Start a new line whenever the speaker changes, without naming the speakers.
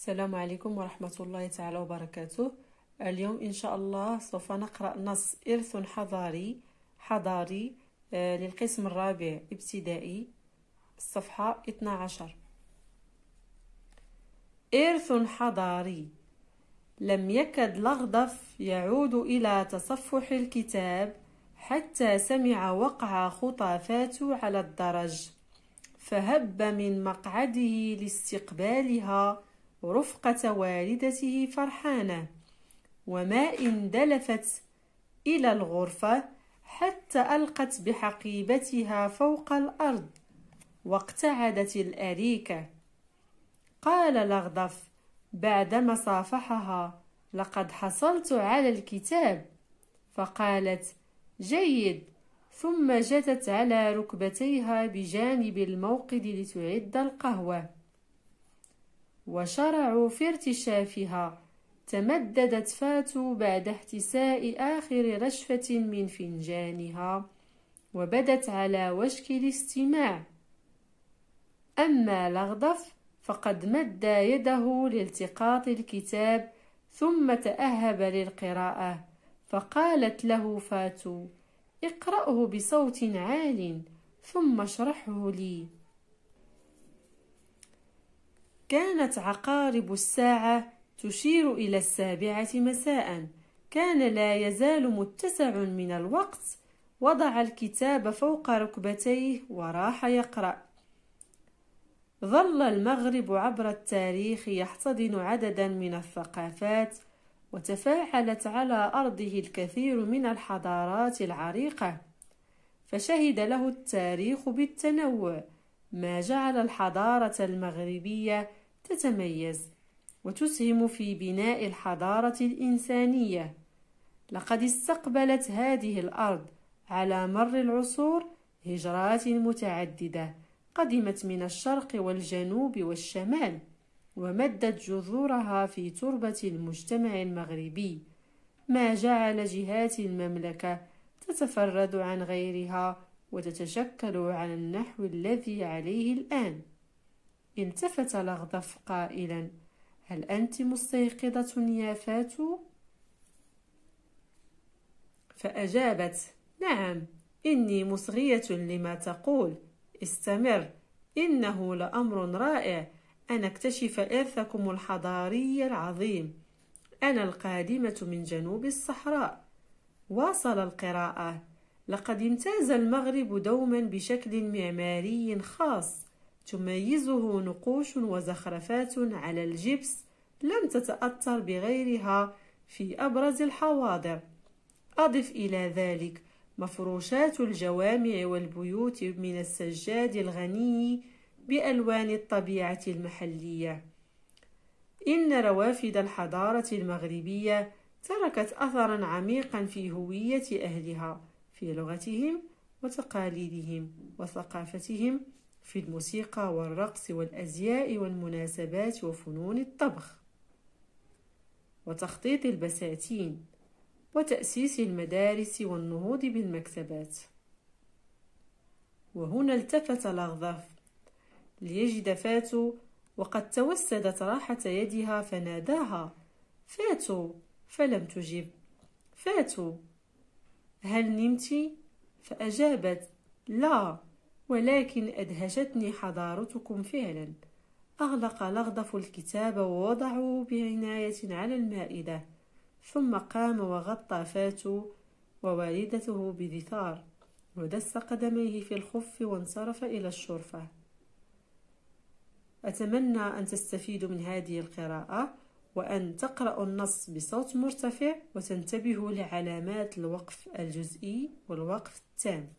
السلام عليكم ورحمة الله تعالى وبركاته اليوم إن شاء الله سوف نقرأ نص إرث حضاري حضاري آه، للقسم الرابع ابتدائي الصفحة 12 إرث حضاري لم يكد لغضف يعود إلى تصفح الكتاب حتى سمع وقع خطافات على الدرج فهب من مقعده لاستقبالها رفقة والدته فرحانة وما إن دلفت إلى الغرفة حتى ألقت بحقيبتها فوق الأرض واقتعدت الأريكة قال لغضف بعدما صافحها لقد حصلت على الكتاب فقالت جيد ثم جثت على ركبتيها بجانب الموقد لتعد القهوه وشرعوا في ارتشافها تمددت فاتو بعد احتساء آخر رشفة من فنجانها وبدت على وشك الاستماع أما لغضف فقد مد يده لالتقاط الكتاب ثم تأهب للقراءة فقالت له فاتو اقرأه بصوت عال ثم اشرحه لي كانت عقارب الساعة تشير إلى السابعة مساء كان لا يزال متسع من الوقت وضع الكتاب فوق ركبتيه وراح يقرأ ظل المغرب عبر التاريخ يحتضن عددا من الثقافات وتفاعلت على أرضه الكثير من الحضارات العريقة فشهد له التاريخ بالتنوع ما جعل الحضارة المغربية تتميز وتسهم في بناء الحضارة الإنسانية لقد استقبلت هذه الأرض على مر العصور هجرات متعددة قدمت من الشرق والجنوب والشمال ومدت جذورها في تربة المجتمع المغربي ما جعل جهات المملكة تتفرد عن غيرها وتتشكل على النحو الذي عليه الآن التفت لغضف قائلا هل أنت مستيقظة يا فاتو؟ فأجابت نعم إني مصغية لما تقول استمر إنه لأمر رائع أن أكتشف إرثكم الحضاري العظيم أنا القادمة من جنوب الصحراء واصل القراءة لقد امتاز المغرب دوما بشكل معماري خاص تميزه نقوش وزخرفات على الجبس لم تتأثر بغيرها في أبرز الحواضر أضف إلى ذلك مفروشات الجوامع والبيوت من السجاد الغني بألوان الطبيعة المحلية إن روافد الحضارة المغربية تركت أثرا عميقا في هوية أهلها في لغتهم وتقاليدهم وثقافتهم في الموسيقى والرقص والأزياء والمناسبات وفنون الطبخ وتخطيط البساتين وتأسيس المدارس والنهوض بالمكتبات وهنا التفت الأغضف ليجد فاتو وقد توسدت راحة يدها فناداها فاتو فلم تجب فاتو هل نمت فأجابت لا ولكن أدهشتني حضارتكم فعلا أغلق لغضف الكتاب ووضعه بعناية على المائدة ثم قام وغطى فاتو ووالدته بدثار ودس قدميه في الخف وانصرف إلى الشرفة أتمنى أن تستفيدوا من هذه القراءة وأن تقرأوا النص بصوت مرتفع وتنتبهوا لعلامات الوقف الجزئي والوقف التام